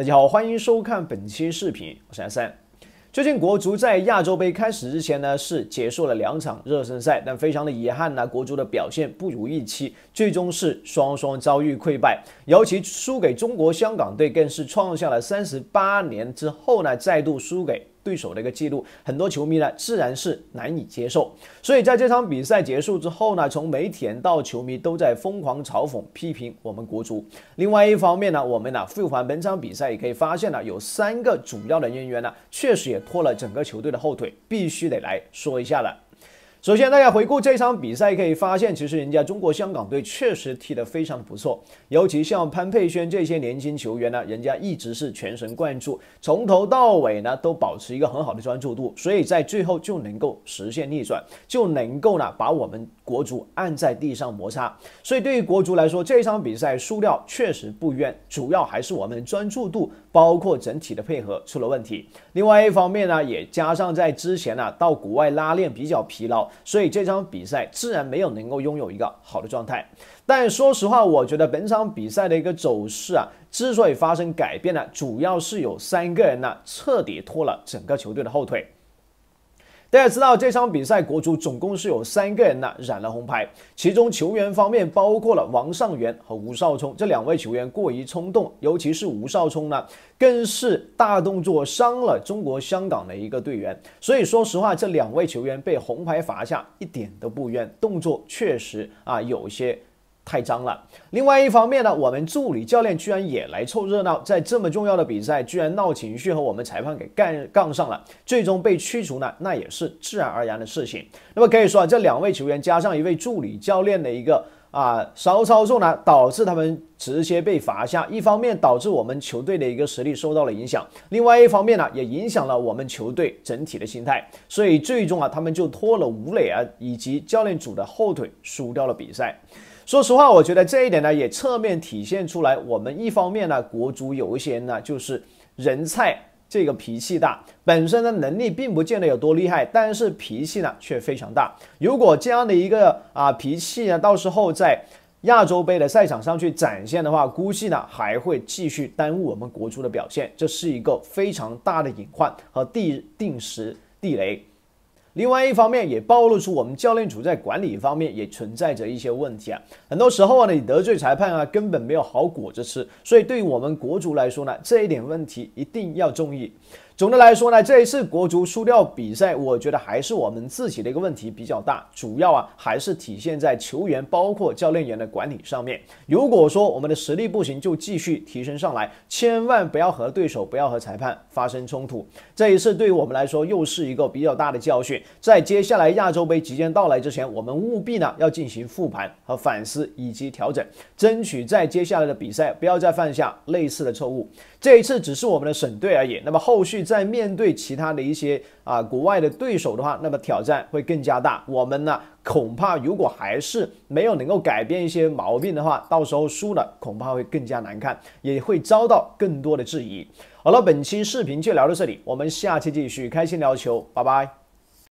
大家好，欢迎收看本期视频，我是阿三。最近国足在亚洲杯开始之前呢，是结束了两场热身赛，但非常的遗憾呢，国足的表现不如预期，最终是双双遭遇溃败，尤其输给中国香港队，更是创下了三十八年之后呢，再度输给。对手的一个记录，很多球迷呢自然是难以接受，所以在这场比赛结束之后呢，从媒体人到球迷都在疯狂嘲讽批评我们国足。另外一方面呢，我们呢复盘本场比赛，也可以发现呢，有三个主要的人员呢，确实也拖了整个球队的后腿，必须得来说一下了。首先，大家回顾这场比赛，可以发现，其实人家中国香港队确实踢得非常不错，尤其像潘佩轩这些年轻球员呢，人家一直是全神贯注，从头到尾呢都保持一个很好的专注度，所以在最后就能够实现逆转，就能够呢把我们国足按在地上摩擦。所以对于国足来说，这场比赛输掉确实不冤，主要还是我们专注度。包括整体的配合出了问题，另外一方面呢，也加上在之前呢到国外拉练比较疲劳，所以这场比赛自然没有能够拥有一个好的状态。但说实话，我觉得本场比赛的一个走势啊，之所以发生改变呢，主要是有三个人呢彻底拖了整个球队的后腿。大家知道这场比赛，国足总共是有三个人呢染了红牌，其中球员方面包括了王上源和吴少聪这两位球员过于冲动，尤其是吴少聪呢，更是大动作伤了中国香港的一个队员，所以说实话，这两位球员被红牌罚下一点都不冤，动作确实啊有些。太脏了。另外一方面呢，我们助理教练居然也来凑热闹，在这么重要的比赛居然闹情绪，和我们裁判给干杠上了，最终被驱逐呢，那也是自然而然的事情。那么可以说啊，这两位球员加上一位助理教练的一个啊骚操作呢，导致他们直接被罚下。一方面导致我们球队的一个实力受到了影响，另外一方面呢，也影响了我们球队整体的心态。所以最终啊，他们就拖了吴磊恩以及教练组的后腿，输掉了比赛。说实话，我觉得这一点呢，也侧面体现出来。我们一方面呢，国足有一些人呢，就是人菜，这个脾气大，本身的能力并不见得有多厉害，但是脾气呢却非常大。如果这样的一个啊脾气呢，到时候在亚洲杯的赛场上去展现的话，估计呢还会继续耽误我们国足的表现，这是一个非常大的隐患和地定时地雷。另外一方面，也暴露出我们教练组在管理方面也存在着一些问题啊。很多时候啊，你得罪裁判啊，根本没有好果子吃。所以，对于我们国足来说呢，这一点问题一定要注意。总的来说呢，这一次国足输掉比赛，我觉得还是我们自己的一个问题比较大，主要啊还是体现在球员包括教练员的管理上面。如果说我们的实力不行，就继续提升上来，千万不要和对手不要和裁判发生冲突。这一次对于我们来说又是一个比较大的教训，在接下来亚洲杯即将到来之前，我们务必呢要进行复盘和反思以及调整，争取在接下来的比赛不要再犯下类似的错误。这一次只是我们的省队而已，那么后续。在面对其他的一些啊国外的对手的话，那么挑战会更加大。我们呢，恐怕如果还是没有能够改变一些毛病的话，到时候输了恐怕会更加难看，也会遭到更多的质疑。好了，本期视频就聊到这里，我们下期继续开心聊球，拜拜。